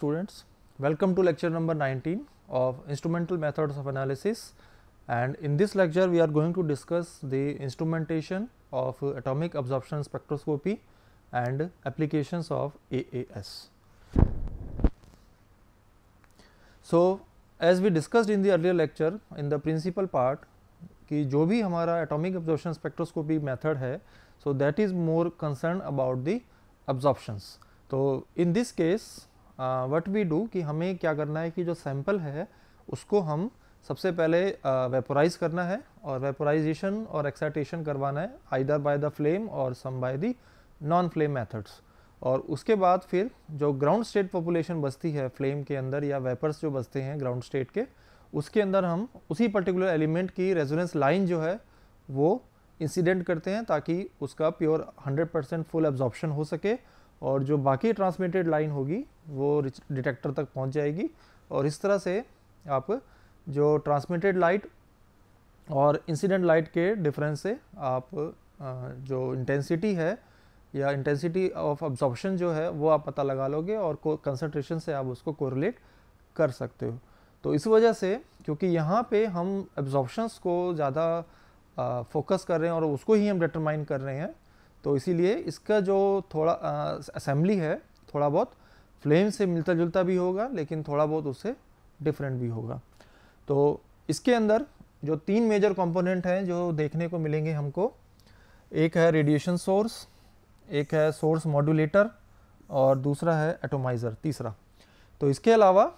students welcome to lecture number 19 of instrumental methods of analysis and in this lecture we are going to discuss the instrumentation of atomic absorption spectroscopy and applications of AAS. So, as we discussed in the earlier lecture in the principal part ki jo bhi hamara atomic absorption spectroscopy method hai so that is more concerned about the absorptions तो in this case what we do कि हमें क्या करना है कि जो sample है उसको हम सबसे पहले वेपोराइज uh, करना है और वेपोराइजेशन और एक्साइटेशन करवाना है आइदर बाय द फ्लेम और some by the non flame methods और उसके बाद फिर जो ग्राउंड स्टेट पॉपुलेशन बसती है फ्लेम के अंदर या वेपर्स जो बसते हैं ग्राउंड स्टेट के उसके अंदर हम उसी पर्टिकुलर एलिमेंट की रेजोनेंस लाइन जो है वो इंसिडेंट करते हैं ताकि उसका प्योर 100% फुल एब्जॉर्प्शन हो सके और जो बाकी ट्रांसमिटेड लाइन होगी वो डिटेक्टर तक पहुंच जाएगी और इस तरह से आप जो ट्रांसमिटेड लाइट और इंसिडेंट लाइट के डिफरेंस से आप जो इंटेंसिटी है या इंटेंसिटी ऑफ अब्जॉर्प्शन जो है वो आप पता लगा लोगे और कंसनट्रेशन से आप उसको कोरिलेट कर सकते हो तो इस वजह से क्योंकि यहाँ पे हम एब्जॉर्प्शंस को ज़्यादा फोकस कर रहे हैं और उसको ही हम डिटरमाइन कर रहे हैं तो इसीलिए इसका जो थोड़ा असेंबली है थोड़ा बहुत फ्लेम से मिलता जुलता भी होगा लेकिन थोड़ा बहुत उससे डिफरेंट भी होगा तो इसके अंदर जो तीन मेजर कंपोनेंट हैं जो देखने को मिलेंगे हमको एक है रेडिएशन सोर्स एक है सोर्स मॉड्यूलेटर और दूसरा है एटोमाइज़र तीसरा तो इसके अलावा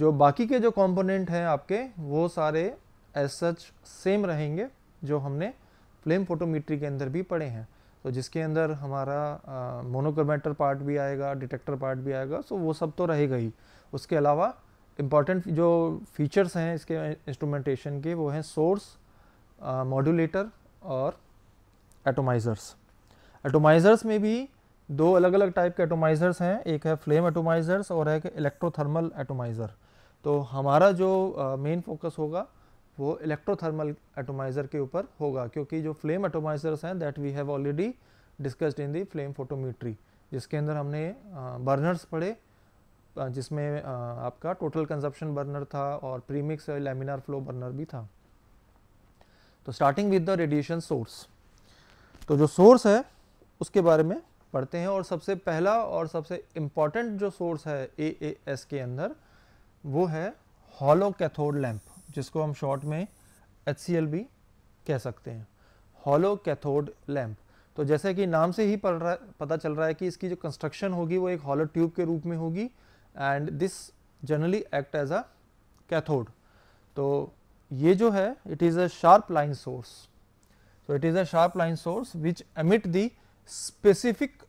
जो बाकी के जो कंपोनेंट हैं आपके वो सारे एस सच सेम रहेंगे जो हमने फ्लेम फोटोमीट्री के अंदर भी पढ़े हैं तो जिसके अंदर हमारा मोनोक्रोमेटर पार्ट भी आएगा डिटेक्टर पार्ट भी आएगा सो वो सब तो रहेगा ही उसके अलावा इम्पॉर्टेंट जो फीचर्स हैं इसके इंस्ट्रूमेंटेशन के वो हैं सोर्स मॉड्यूलेटर और एटोमाइज़र्स एटोमाइज़र्स में भी दो अलग अलग टाइप के एटोमाइज़र्स हैं एक है फ्लेम एटोमाइज़र्स और एक इलेक्ट्रोथर्मल एटोमाइज़र तो हमारा जो मेन फोकस होगा वो इलेक्ट्रोथर्मल एटोमाइज़र के ऊपर होगा क्योंकि जो फ्लेम एटोमाइज़र्स हैं that we have already discussed in the flame photometry जिसके अंदर हमने बर्नर्स पढ़े जिसमें आपका टोटल कंजप्शन बर्नर था और प्रीमिक्स लेमिनार फ्लो बर्नर भी था तो starting with the radiation source तो जो सोर्स है उसके बारे में पढ़ते हैं और सबसे पहला और सबसे इम्पॉर्टेंट जो सोर्स है ए एस के अंदर वो है हॉलो कैथोड लैम्प जिसको हम शॉर्ट में एच भी कह सकते हैं हॉलो कैथोड लैम्प तो जैसे कि नाम से ही पड़ रहा पता चल रहा है कि इसकी जो कंस्ट्रक्शन होगी वो एक हॉलो ट्यूब के रूप में होगी and this generally act as a cathode तो ये जो है it is a sharp line source so it is a sharp line source which emit the specific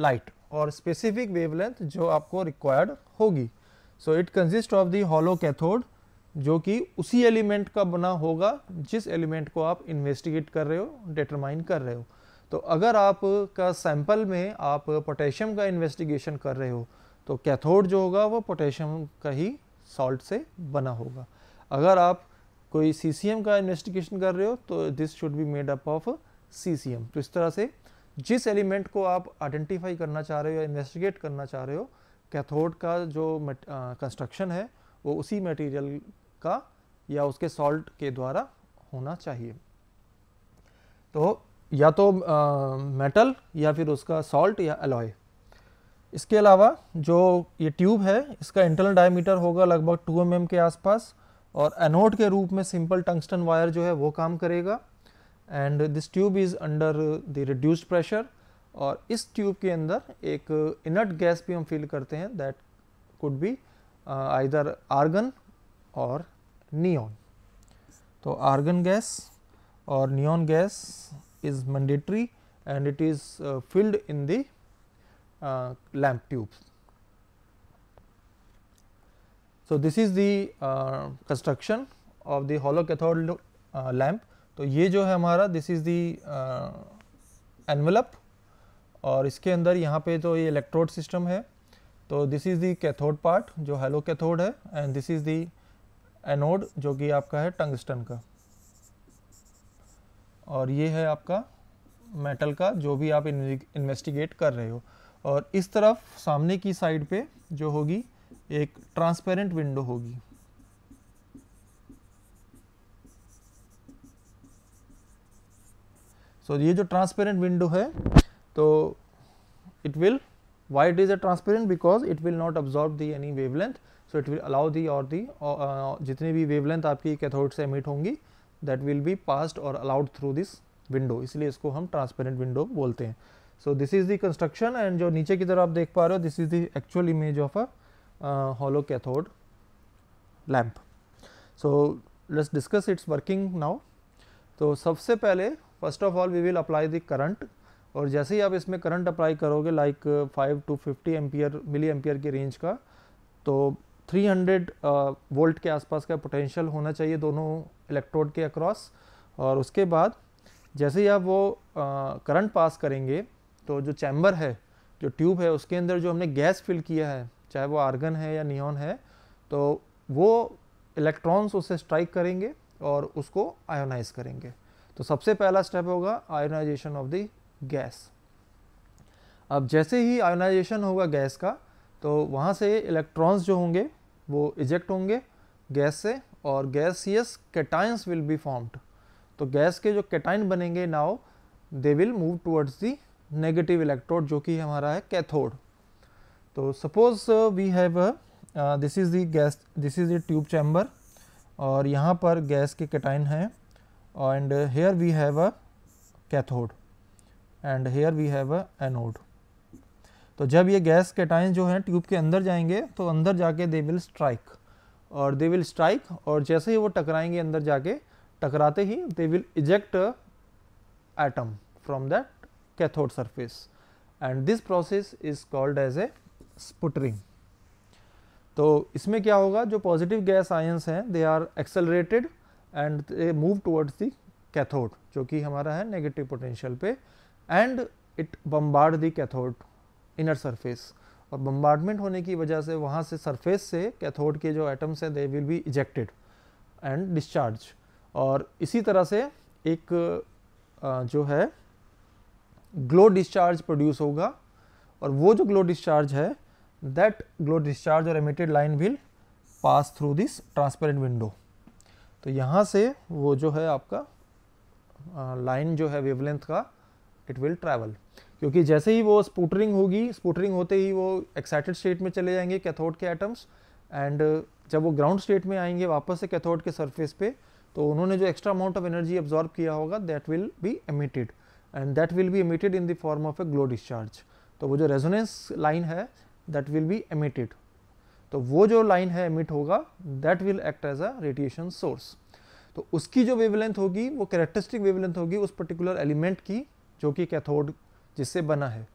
light और स्पेसिफिक वेवलेंथ जो आपको रिक्वायर्ड होगी so it consist of the hollow cathode जो कि उसी एलिमेंट का बना होगा जिस एलिमेंट को आप इन्वेस्टिगेट कर रहे हो डिटरमाइन कर रहे हो तो अगर आपका सैंपल में आप पोटेशियम का इन्वेस्टिगेशन कर रहे हो तो कैथोड जो होगा वो पोटेशियम का ही सॉल्ट से बना होगा अगर आप कोई सी का इन्वेस्टिगेशन कर रहे हो तो this should be made up of C तो इस तरह से जिस एलिमेंट को आप आइडेंटिफाई करना चाह रहे हो या इन्वेस्टिगेट करना चाह रहे हो कैथोड का जो कंस्ट्रक्शन है वो उसी मटेरियल का या उसके सॉल्ट के द्वारा होना चाहिए तो या तो आ, मेटल या फिर उसका सॉल्ट या अलॉय इसके अलावा जो ये ट्यूब है इसका इंटरनल डायमीटर होगा लगभग 2 एम mm के आसपास और एनोड के रूप में सिंपल टंगस्टन वायर जो है वो काम करेगा and this tube is under the reduced pressure और इस ट्यूब के अंदर एक इनर्ट गैस भी हम फील करते हैं that could be either argon or neon तो आर्गन गैस और neon gas is mandatory and it is filled in the lamp tubes so this is the construction of the hollow cathode lamp तो ये जो है हमारा this is the envelope और इसके अंदर यहाँ पे तो ये इलेक्ट्रोड सिस्टम है तो this is the cathode part जो हेलो कैथोड है and this is the anode जो कि आपका है टंगस्टन का और ये है आपका मेटल का जो भी आप इन्वेस्टिगेट कर रहे हो और इस तरफ सामने की साइड पे जो होगी एक ट्रांसपेरेंट विंडो होगी सो so, ये जो ट्रांसपेरेंट विंडो है तो it will white is a transparent because it will not absorb the any wavelength so it will allow the और दी जितनी भी वेवलेंथ आपकी कैथोड से एमिट होंगी दैट विल बी पास्ड और अलाउड थ्रू दिस विंडो इसलिए इसको हम ट्रांसपेरेंट विंडो बोलते हैं so this is the construction and जो नीचे की तरफ आप देख पा रहे हो this is the actual image of a hollow cathode lamp so let's discuss its working now तो सबसे पहले first of all we will apply the current और जैसे ही आप इसमें करंट अप्लाई करोगे like five to fifty ampere milli ampere की रेंज का तो 300 वोल्ट uh, के आसपास का पोटेंशियल होना चाहिए दोनों इलेक्ट्रोड के अक्रॉस और उसके बाद जैसे ही आप वो करंट uh, पास करेंगे तो जो चैम्बर है जो ट्यूब है उसके अंदर जो हमने गैस फिल किया है चाहे वो आर्गन है या नियॉन है तो वो इलेक्ट्रॉन्स उसे स्ट्राइक करेंगे और उसको आयोनाइज करेंगे तो सबसे पहला स्टेप होगा आयोनाइजेशन ऑफ द गैस अब जैसे ही आयोनाइजेशन होगा गैस का तो वहाँ से इलेक्ट्रॉन्स जो होंगे वो इजेक्ट होंगे गैस से और gaseous cations will be formed तो गैस के जो कैटाइन बनेंगे now they will move towards the negative electrode जो कि हमारा है कैथोड तो suppose we have this is the gas this is the tube chamber और यहाँ पर गैस के कैटाइन हैं and here we have a cathode and here we have a anode तो जब ये गैस कैटाइन जो हैं ट्यूब के अंदर जाएंगे तो अंदर जाके दे विल स्ट्राइक और दे विल स्ट्राइक और जैसे ही वो टकराएंगे अंदर जाके टकराते ही they will eject atom from that cathode surface and this process is called as a sputtering तो इसमें क्या होगा जो पॉजिटिव गैस आयंस हैं they are accelerated and they move towards the cathode जो कि हमारा है नेगेटिव पोटेंशियल पे and it bombard the cathode inner surface और बम्बार्डमेंट होने की वजह से वहाँ से सरफेस से कैथोड के जो एटम्स हैं they will be ejected and discharge और इसी तरह से एक जो है ग्लो डिस्चार्ज प्रोड्यूस होगा और वो जो ग्लो डिस्चार्ज है दैट ग्लो डिस्चार्ज और emitted line will pass through this transparent window तो यहाँ से वो जो है आपका लाइन जो है वेवलेंथ का इट विल ट्रैवल क्योंकि जैसे ही वो स्पूटरिंग होगी स्पूटरिंग होते ही वो एक्साइटेड स्टेट में चले जाएंगे कैथोड के एटम्स एंड uh, जब वो ग्राउंड स्टेट में आएंगे वापस से कैथोड के सरफेस पे तो उन्होंने जो extra amount of energy absorb किया होगा that will be emitted and that will be emitted in the form of a glow discharge तो वो जो रेजोनेंस लाइन है दैट विल बी एमिटेड तो वो जो लाइन है एमिट होगा that will act as a radiation source तो उसकी जो वेवलेंथ होगी वो कैरेक्टरिस्टिक वेवलेंथ होगी उस पर्टिकुलर एलिमेंट की जो कि कैथोड जिससे बना है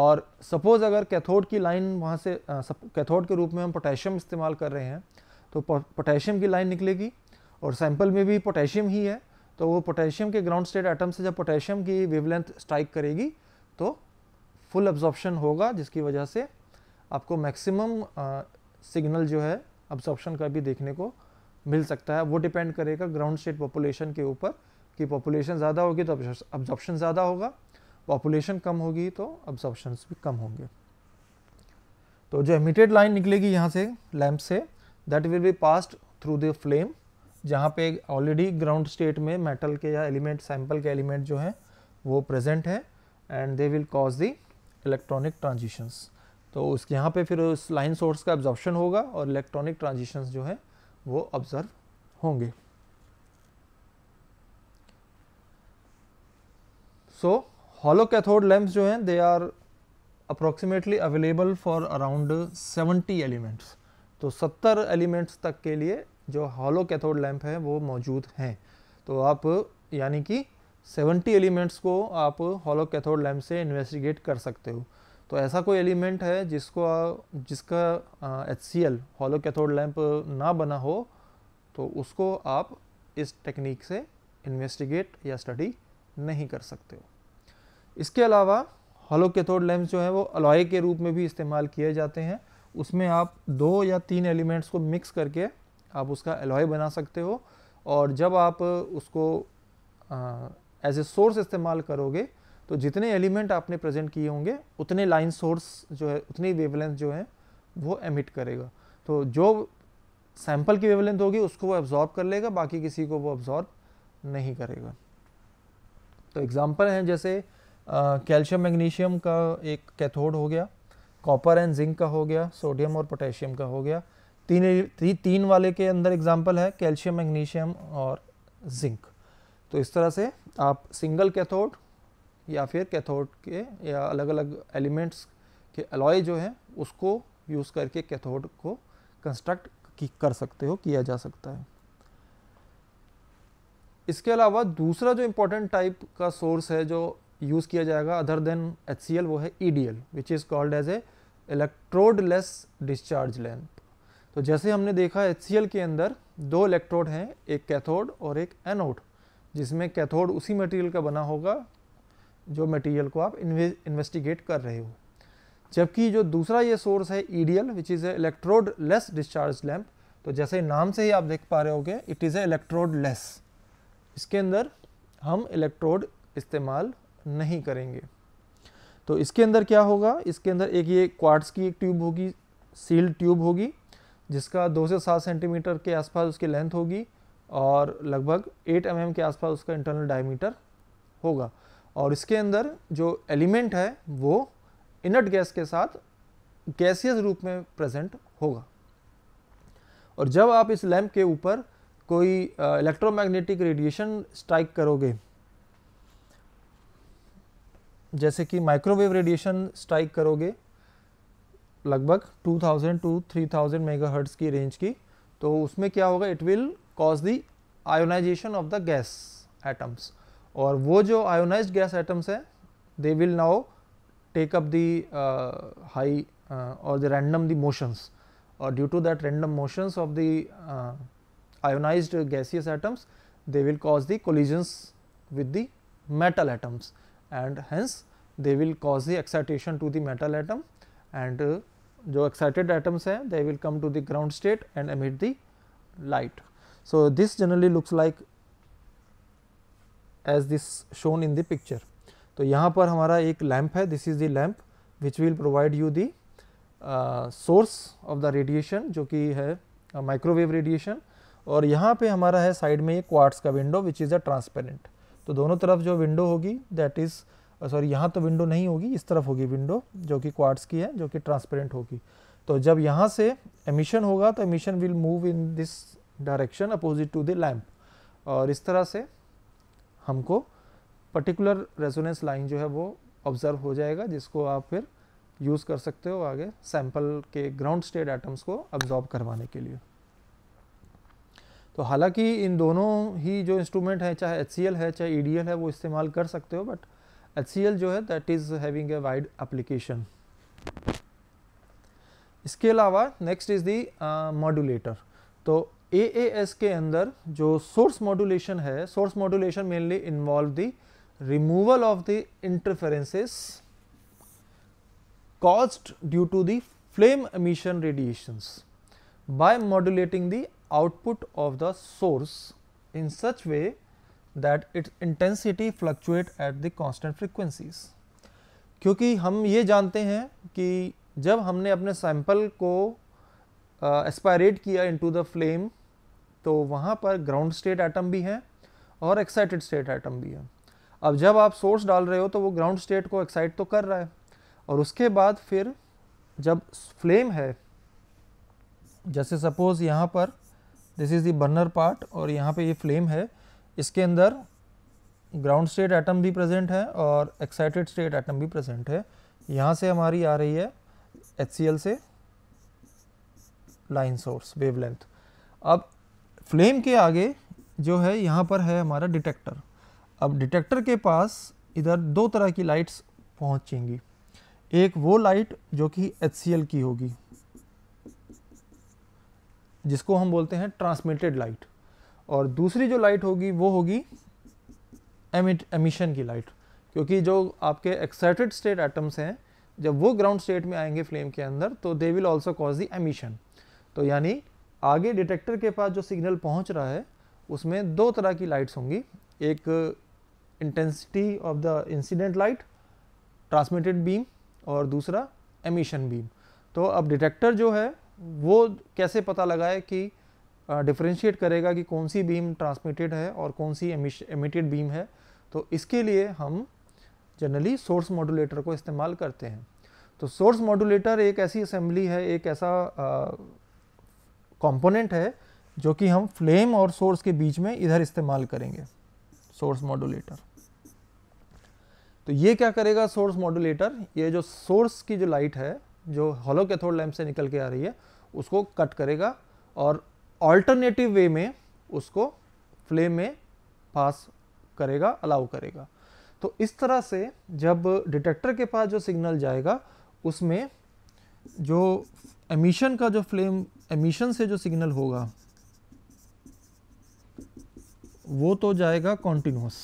और सपोज़ अगर कैथोड की लाइन वहाँ से कैथोड के रूप में हम पोटेशियम इस्तेमाल कर रहे हैं तो पोटेशियम की लाइन निकलेगी और सैंपल में भी पोटेशियम ही है तो वो पोटेशियम के ग्राउंड स्टेट आइटम से जब पोटेशियम की वेवलेंथ स्ट्राइक करेगी तो फुल अब्जॉर्प्शन होगा जिसकी वजह से आपको मैक्सिमम सिग्नल जो है अब्जॉर्प्शन का भी देखने को मिल सकता है वो डिपेंड करेगा ग्राउंड स्टेट पॉपुलेशन के ऊपर कि पॉपुलेशन ज़्यादा होगी तो एब्जॉर्प्शन ज़्यादा होगा पॉपुलेशन कम होगी तो अब्जॉर्बशन भी कम होंगे तो जो एमिटेड लाइन निकलेगी यहाँ से लैम्प से that will be passed through the flame जहाँ पे ऑलरेडी ग्राउंड स्टेट में मेटल के या एलिमेंट सैम्पल के एलिमेंट जो हैं वो प्रेजेंट है and they will cause the electronic transitions तो उस यहाँ पे फिर उस लाइन सोर्स का ऑब्जॉर्बशन होगा और इलेक्ट्रॉनिक ट्रांजिशंस जो हैं वो ऑब्जर्व होंगे सो हॉलो कैथोड लैम्प जो हैं they are approximately available for around 70 elements तो 70 एलिमेंट्स तक के लिए जो हॉलो कैथोड लैम्प है वो मौजूद हैं तो आप यानी कि 70 एलिमेंट्स को आप हॉलो कैथोड लैम्प से इन्वेस्टिगेट कर सकते हो तो ऐसा कोई एलिमेंट है जिसको जिसका H C L hollow cathode lamp ना बना हो तो उसको आप इस टेक्निक से इन्वेस्टिगेट या स्टडी नहीं कर सकते हो इसके अलावा हॉलो कैथोड लैम्प जो हैं वो अलॉय के रूप में भी इस्तेमाल किए जाते हैं उसमें आप दो या तीन एलिमेंट्स को मिक्स करके आप उसका अलॉय बना सकते हो और जब आप उसको एज ए सोर्स इस्तेमाल करोगे तो जितने एलिमेंट आपने प्रेजेंट किए होंगे उतने लाइन सोर्स जो है उतनी वेवलेंथ जो है वो एमिट करेगा तो जो सैंपल की वेवलेंथ होगी उसको वो एब्जॉर्ब कर लेगा बाकी किसी को वो एब्जॉर्ब नहीं करेगा तो एग्जाम्पल हैं जैसे कैल्शियम मैग्नीशियम का एक कैथोड हो गया कॉपर एंड जिंक का हो गया सोडियम और पोटेशियम का हो गया तीन ती, तीन वाले के अंदर एग्जाम्पल है कैल्शियम मैग्नीशियम और जिंक तो इस तरह से आप सिंगल कैथोड या फिर कैथोड के या अलग अलग एलिमेंट्स के अलॉय जो हैं उसको यूज़ करके कैथोड को कंस्ट्रक्ट कर सकते हो किया जा सकता है इसके अलावा दूसरा जो इम्पोर्टेंट टाइप का सोर्स है जो यूज़ किया जाएगा अदर देन एच वो है E D L which is called as a electrodeless discharge lamp तो जैसे हमने देखा एच के अंदर दो इलेक्ट्रोड हैं एक कैथोड और एक एनोड जिसमें कैथोड उसी मटेरियल का बना होगा जो मटेरियल को आप इन्वेस्टिगेट कर रहे हो जबकि जो दूसरा ये सोर्स है E D L which is a electrodeless discharge lamp तो जैसे नाम से ही आप देख पा रहे होगे it is a electrodeless इसके अंदर हम इलेक्ट्रोड इस्तेमाल नहीं करेंगे तो इसके अंदर क्या होगा इसके अंदर एक ये क्वार्ट्स की एक ट्यूब होगी सील्ड ट्यूब होगी जिसका दो से सात सेंटीमीटर के आसपास उसकी लेंथ होगी और लगभग एट एम mm के आसपास उसका इंटरनल डायमीटर होगा और इसके अंदर जो एलिमेंट है वो इनट गैस के साथ गैसियस रूप में प्रेजेंट होगा और जब आप इस लैम्प के ऊपर कोई इलेक्ट्रोमैग्नेटिक रेडिएशन स्ट्राइक करोगे जैसे कि माइक्रोवेव रेडिएशन स्ट्राइक करोगे लगभग 2000 टू 3000 मेगाहर्ट्ज़ की रेंज की तो उसमें क्या होगा it will cause the ionization of the gas atoms और वो जो आयोनाइज गैस एटम्स हैं they will now take up the high और द रैंडम द मोशंस और due to that random motions of the ionized gaseous atoms they will cause the collisions with the metal atoms and hence they will cause the excitation to the metal atom and uh, excited atoms hain they will come to the ground state and emit the light. So, this generally looks like as this shown in the picture. to yahan par hamara ek lamp hai this is the lamp which will provide you the source of the radiation जो कि है microwave uh, radiation और यहाँ पे हमारा है side में ये क्वार्ट्स का window which is a transparent तो दोनों तरफ जो विंडो होगी दैट इज़ सॉरी यहाँ तो विंडो नहीं होगी इस तरफ होगी विंडो जो कि क्वार्ट्स की है जो कि ट्रांसपेरेंट होगी तो जब यहाँ से एमिशन होगा तो emission will move in this direction opposite to the lamp और इस तरह से हमको पर्टिकुलर रेजोनेंस लाइन जो है वो ऑब्जर्व हो जाएगा जिसको आप फिर यूज़ कर सकते हो आगे सैम्पल के ग्राउंड स्टेट आइटम्स को ऑब्जॉर्व करवाने के लिए तो हालांकि इन दोनों ही जो इंस्ट्रूमेंट हैं चाहे एच है चाहे ई e है वो इस्तेमाल कर सकते हो बट एच जो है that is having a wide application इसके अलावा नेक्स्ट इज़ दी मॉड्यूलेटर तो ए के अंदर जो सोर्स मॉड्यूलेशन है source modulation mainly involve the removal of the interferences caused due to the flame emission radiations by modulating the output of the source in such way that its intensity fluctuate at the constant frequencies. क्योंकि हम ये जानते हैं कि जब हमने अपने sample को एस्पायरेट uh, किया इनटू द फ्लेम तो वहाँ पर ग्राउंड स्टेट एटम भी हैं और एक्साइटेड स्टेट एटम भी हैं अब जब आप सोर्स डाल रहे हो तो वो ग्राउंड स्टेट को एक्साइट तो कर रहा है और उसके बाद फिर जब फ्लेम है जैसे सपोज यहाँ पर this is the burner part और यहाँ पे ये फ्लेम है इसके अंदर ग्राउंड स्टेट एटम भी प्रेजेंट है और एक्साइटेड स्टेट एटम भी प्रेजेंट है यहाँ से हमारी आ रही है एच से लाइन सोर्स वेवलेंथ अब फ्लेम के आगे जो है यहाँ पर है हमारा डिटेक्टर अब डिटेक्टर के पास इधर दो तरह की लाइट्स पहुँचेंगी एक वो लाइट जो कि एच की होगी जिसको हम बोलते हैं ट्रांसमिटेड लाइट और दूसरी जो लाइट होगी वो होगी एमिट एमिशन की लाइट क्योंकि जो आपके एक्साइटेड स्टेट एटम्स हैं जब वो ग्राउंड स्टेट में आएंगे फ्लेम के अंदर तो they will also cause the emission तो यानी आगे डिटेक्टर के पास जो सिग्नल पहुंच रहा है उसमें दो तरह की लाइट्स होंगी एक intensity of the incident light transmitted beam और दूसरा एमिशन बीम तो अब डिटेक्टर जो है वो कैसे पता लगाए कि डिफ्रेंशिएट करेगा कि कौन सी बीम ट्रांसमिटेड है और कौन सी एमिटेड बीम है तो इसके लिए हम जनरली सोर्स मॉडुलेटर को इस्तेमाल करते हैं तो सोर्स मॉडुलेटर एक ऐसी असेंबली है एक ऐसा कंपोनेंट है जो कि हम फ्लेम और सोर्स के बीच में इधर इस्तेमाल करेंगे सोर्स मॉडुलेटर तो ये क्या करेगा सोर्स मॉडुलेटर ये जो सोर्स की जो लाइट है जो हॉलो कैथोड लैम्प से निकल के आ रही है उसको कट करेगा और ऑल्टरनेटिव वे में उसको फ्लेम में पास करेगा अलाउ करेगा तो इस तरह से जब डिटेक्टर के पास जो सिग्नल जाएगा उसमें जो एमिशन का जो फ्लेम एमिशन से जो सिग्नल होगा वो तो जाएगा कॉन्टिन्यूस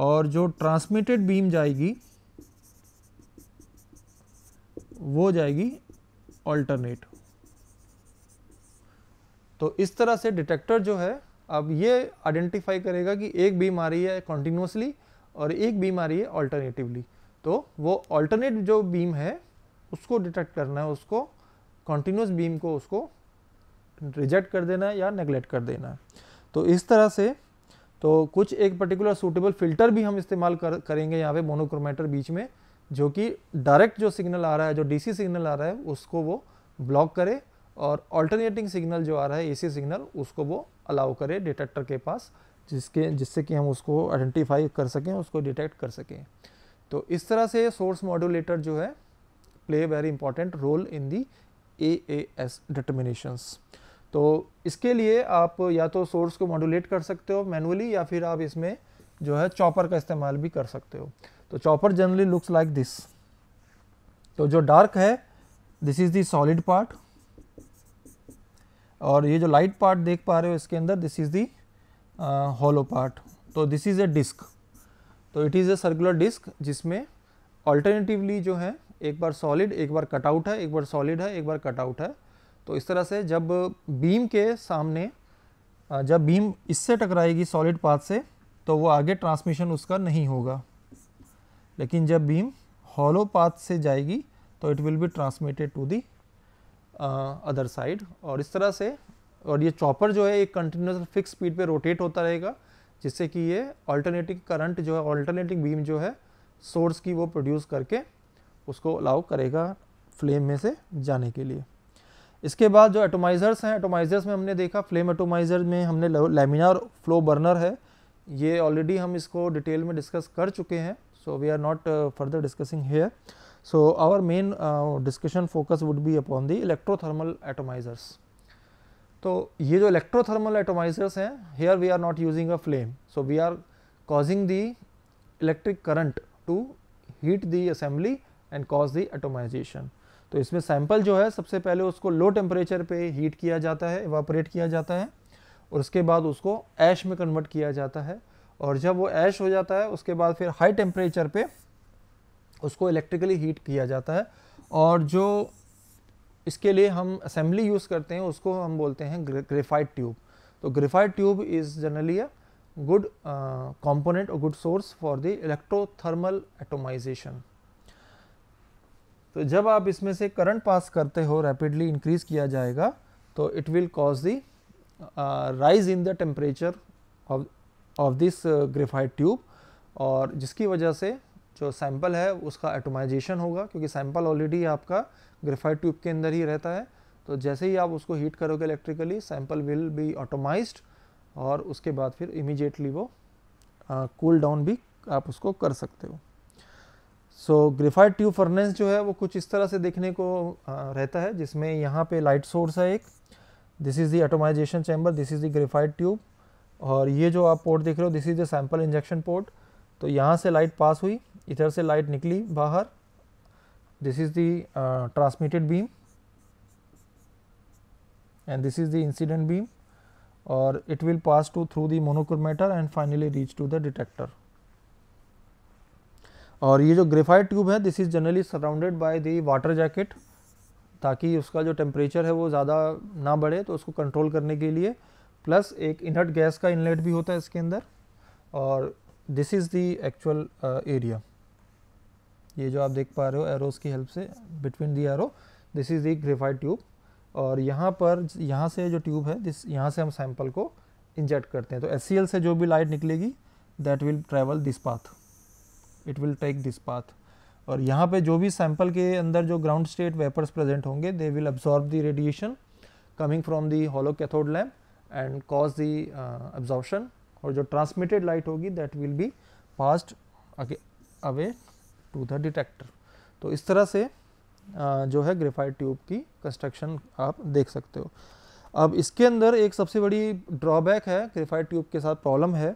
और जो ट्रांसमिटेड बीम जाएगी वो जाएगी ऑल्टरनेट तो इस तरह से डिटेक्टर जो है अब ये आइडेंटिफाई करेगा कि एक बीम आ रही है कॉन्टिन्यूसली और एक बीम आ रही है ऑल्टरनेटिवली तो वो ऑल्टरनेट जो बीम है उसको डिटेक्ट करना है उसको कॉन्टिन्यूस बीम को उसको रिजेक्ट कर देना है या नेगलेक्ट कर देना है तो इस तरह से तो कुछ एक पर्टिकुलर सूटेबल फिल्टर भी हम इस्तेमाल कर, करेंगे यहाँ पे मोनोक्रोमेटर बीच में जो कि डायरेक्ट जो सिग्नल आ रहा है जो डीसी सिग्नल आ रहा है उसको वो ब्लॉक करे और अल्टरनेटिंग सिग्नल जो आ रहा है एसी सिग्नल उसको वो अलाउ करे डिटेक्टर के पास जिसके जिससे कि हम उसको आइडेंटिफाई कर सकें उसको डिटेक्ट कर सकें तो इस तरह से सोर्स मॉड्यूलेटर जो है play very important role in the A S determinations तो इसके लिए आप या तो सोर्स को मॉड्यूलेट कर सकते हो मैनुअली या फिर आप इसमें जो है चॉपर का इस्तेमाल भी कर सकते हो तो chopper generally looks like this तो जो डार्क है दिस इज दॉलिड सॉलिड पार्ट और ये जो लाइट पार्ट देख पा रहे हो इसके अंदर this is the hollow part तो दिस इज़ ए डिस्क तो it is a circular disk जिसमें ऑल्टरनेटिवली जो है एक बार सॉलिड एक बार कटआउट है एक बार सॉलिड है एक बार कटआउट है तो इस तरह से जब बीम के सामने जब बीम इससे टकराएगी सॉलिड पाथ से तो वो आगे ट्रांसमिशन उसका नहीं होगा लेकिन जब बीम हॉलो पाथ से जाएगी तो it will be transmitted to the other side और इस तरह से और ये चॉपर जो है एक कंटिन्यूस फिक्स स्पीड पे रोटेट होता रहेगा जिससे कि ये ऑल्टरनेटिंग करंट जो है ऑल्टरनेटिंग बीम जो है सोर्स की वो प्रोड्यूस करके उसको अलाउ करेगा फ्लेम में से जाने के लिए इसके बाद जो एटोमाइज़र्स हैं एटोमाइज़र्स में हमने देखा फ्लेम एटोमाइज़र में हमने लेमिनार फ्लो बर्नर है ये ऑलरेडी हम इसको डिटेल में डिस्कस कर चुके हैं So, we are not further discussing here. So, our main discussion focus would be upon the electrothermal atomizers. तो ये जो इलेक्ट्रोथर्मल एटोमाइजर्स हैं here we are not using a flame so we are causing the electric current to heat the assembly and cause the atomization. तो इसमें sample जो है सबसे पहले उसको लो टेम्परेचर पे हीट किया जाता है इवापोरेट किया जाता है और उसके बाद उसको ऐश में कन्वर्ट किया जाता है और जब वो ऐश हो जाता है उसके बाद फिर हाई टेम्परेचर पे उसको इलेक्ट्रिकली हीट किया जाता है और जो इसके लिए हम असेंबली यूज़ करते हैं उसको हम बोलते हैं ग्रेफाइट ट्यूब तो graphite tube is generally a good component और good source for the electrothermal atomization तो जब आप इसमें से करंट पास करते हो रैपिडली इंक्रीज किया जाएगा तो it will cause the rise in the temperature of of this graphite tube और जिसकी वजह से जो सैंपल है उसका एटोमाइजेशन होगा क्योंकि सैंपल ऑलरेडी आपका ग्रेफाइट ट्यूब के अंदर ही रहता है तो जैसे ही आप उसको हीट करोगे electrically sample will be atomize और उसके बाद फिर इमीजिएटली वो कूल uh, डाउन cool भी आप उसको कर सकते हो सो ग्रेफाइट ट्यूब फर्नेस जो है वो कुछ इस तरह से देखने को uh, रहता है जिसमें यहाँ पे लाइट सोर्स है एक this is the atomization chamber this is the graphite tube और ये जो आप पोर्ट देख रहे हो this is the sample injection port तो यहाँ से लाइट पास हुई इधर से लाइट निकली बाहर this is the transmitted beam and this is the incident beam और it will pass to through the monochromator and finally reach to the detector और ये जो ग्रेफाइड ट्यूब है this is generally surrounded by the water jacket ताकि उसका जो temperature है वो ज़्यादा ना बढ़े तो उसको कंट्रोल करने के लिए प्लस एक इनर्ट गैस का इनलेट भी होता है इसके अंदर और this is the actual area ये जो आप देख पा रहे हो एरोज़ की हेल्प से between the arrow this is the graphite tube और यहाँ पर यहाँ से जो ट्यूब है दिस यहाँ से हम सैंपल को इंजेक्ट करते हैं तो एस से जो भी लाइट निकलेगी that will travel this path it will take this path और यहाँ पे जो भी सैंपल के अंदर जो ग्राउंड स्टेट वेपर्स प्रेजेंट होंगे they will absorb the radiation coming from the hollow cathode lamp and cause the uh, absorption और जो transmitted light होगी that will be passed away to the detector. तो इस तरह से uh, जो है graphite ट्यूब की कंस्ट्रक्शन आप देख सकते हो अब इसके अंदर एक सबसे बड़ी ड्रॉबैक है ग्रेफाइड ट्यूब के साथ प्रॉब्लम है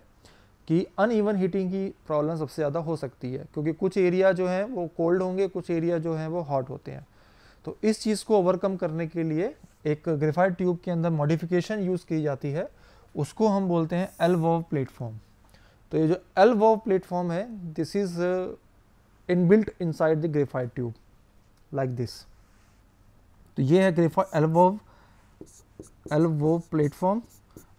कि अनइवन हीटिंग की प्रॉब्लम सबसे ज़्यादा हो सकती है क्योंकि कुछ एरिया जो हैं वो कोल्ड होंगे कुछ एरिया जो हैं वो हॉट होते हैं तो इस चीज़ को ओवरकम करने के लिए एक ग्रेफाइट ट्यूब के अंदर मॉडिफिकेशन यूज़ की जाती है उसको हम बोलते हैं एलवॉव प्लेटफॉर्म तो ये जो एलवॉव प्लेटफॉर्म है this is inbuilt inside the graphite tube like this तो ये है graphite L'vov L'vov platform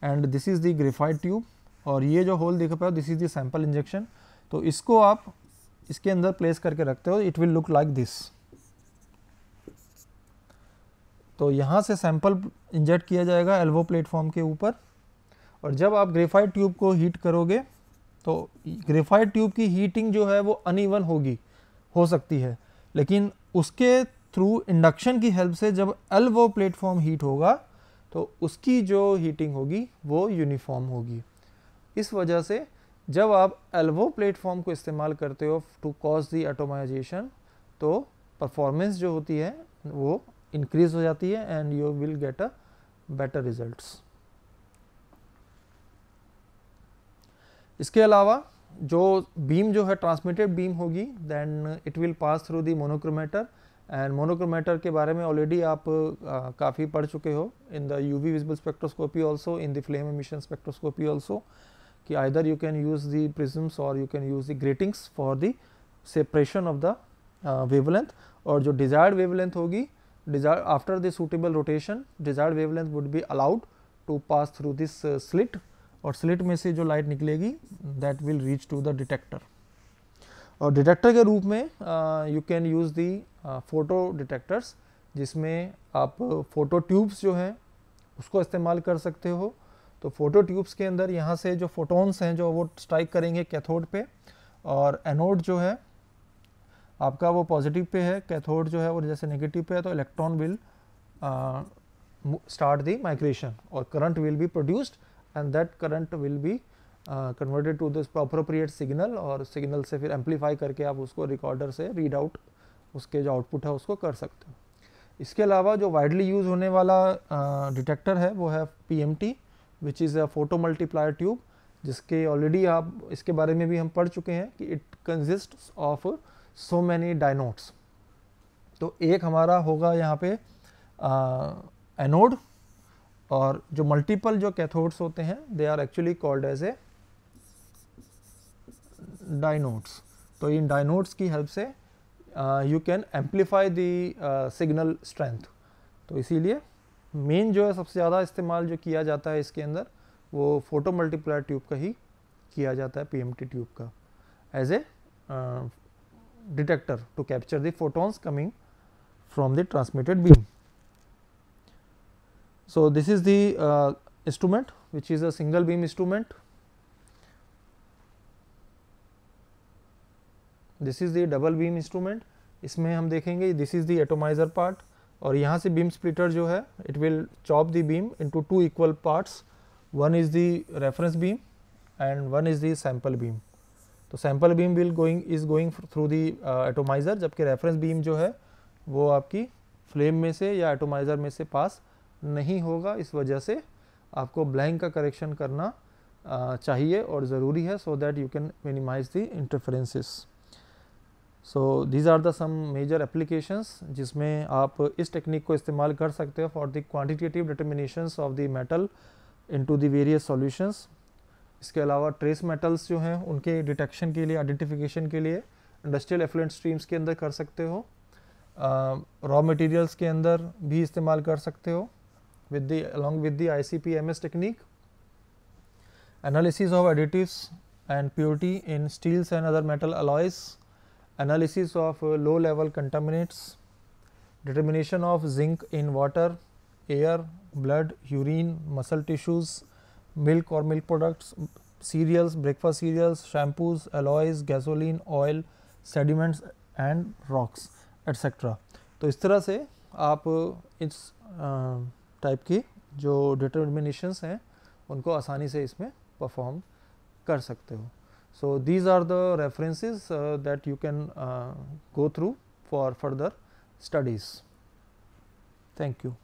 and this is the graphite tube और ये जो होल देख पाए this is the sample injection तो इसको आप इसके अंदर प्लेस करके रखते हो it will look like this तो यहाँ से सैंपल इंजेक्ट किया जाएगा एल्वो प्लेटफॉर्म के ऊपर और जब आप ग्रेफाइड ट्यूब को हीट करोगे तो ग्रेफाइड ट्यूब की हीटिंग जो है वो अनइवन होगी हो सकती है लेकिन उसके थ्रू इंडक्शन की हेल्प से जब एल्वो प्लेटफॉर्म हीट होगा तो उसकी जो हीटिंग होगी वो यूनिफॉर्म होगी इस वजह से जब आप एल्वो प्लेटफॉर्म को इस्तेमाल करते हो टू कॉज दी ऑटोमाइजेशन तो परफॉर्मेंस जो होती है वो इंक्रीज हो जाती है and you will get a better results इसके अलावा जो बीम जो है ट्रांसमिटेड बीम होगी then it will pass through the monochromator and monochromator के बारे में ऑलरेडी आप काफ़ी पढ़ चुके हो in the U V visible spectroscopy also in the flame emission spectroscopy also कि either you can use the prisms और you can use the gratings for the separation of the wavelength और जो desired wavelength होगी desired after the suitable rotation desired wavelength would be allowed to pass through this uh, slit और slit में से जो light निकलेगी that will reach to the detector और detector के रूप में you can use the photo detectors जिसमें आप फोटो uh, ट्यूब्स जो हैं उसको इस्तेमाल कर सकते हो तो फोटो ट्यूब्स के अंदर यहाँ से जो फोटोन्स हैं जो वो स्ट्राइक करेंगे कैथोड पे और एनोड जो है आपका वो पॉजिटिव पे है कैथोड जो है वो जैसे नेगेटिव पे है तो electron will start the migration और current will be produced and that current will be converted to this appropriate signal और सिग्नल से फिर एम्पलीफाई करके आप उसको रिकॉर्डर से रीड आउट उसके जो आउटपुट है उसको कर सकते हो इसके अलावा जो वाइडली यूज होने वाला डिटेक्टर uh, है वो है P M T which is a photo multiplier tube जिसके ऑलरेडी आप इसके बारे में भी हम पढ़ चुके हैं कि it consist of so many dynodes तो एक हमारा होगा यहाँ पे एनोड और जो मल्टीपल जो कैथोड्स होते हैं they are actually called as a dynodes तो इन डायनोट्स की हेल्प से you can amplify the signal strength तो इसीलिए मेन जो है सबसे ज़्यादा इस्तेमाल जो किया जाता है इसके अंदर वो फोटो मल्टीप्लायर ट्यूब का ही किया जाता है पीएमटी ट्यूब का as a detector to capture the photons coming from the transmitted beam. So, this is the uh, instrument which is a single beam instrument. This is the double beam instrument इसमें हम देखेंगे this is the atomizer part और यहाँ से beam splitter जो है it will chop the beam into two equal parts one is the reference beam and one is the sample beam तो sample beam will going is going through the atomizer जबकि reference beam जो है वो आपकी flame में से या atomiser में से पास नहीं होगा इस वजह से आपको ब्लैंक का करेक्शन करना uh, चाहिए और ज़रूरी है so that you can minimize the interferences so these are the some major applications जिसमें आप इस टेक्निक को इस्तेमाल कर सकते हो for the quantitative determinations of the metal into the various solutions इसके अलावा ट्रेस मेटल्स जो हैं उनके डिटेक्शन के लिए आइडेंटिफिकेशन के लिए इंडस्ट्रियल एफ्लुएंट स्ट्रीम्स के अंदर कर सकते हो रॉ uh, मटेरियल्स के अंदर भी इस्तेमाल कर सकते हो with the along with the I C P M S technique analysis of additives and purity in steels and other metal alloys analysis of low level contaminants determination of zinc in water air blood urine muscle tissues milk or milk products, cereals, breakfast cereals, shampoos, alloys, gasoline, oil, sediments and rocks etc. तो इस तरह से आप इस type की जो डिटर्मिनेशंस हैं उनको आसानी से इसमें परफॉर्म कर सकते हो so these are the references that you can go through for further studies thank you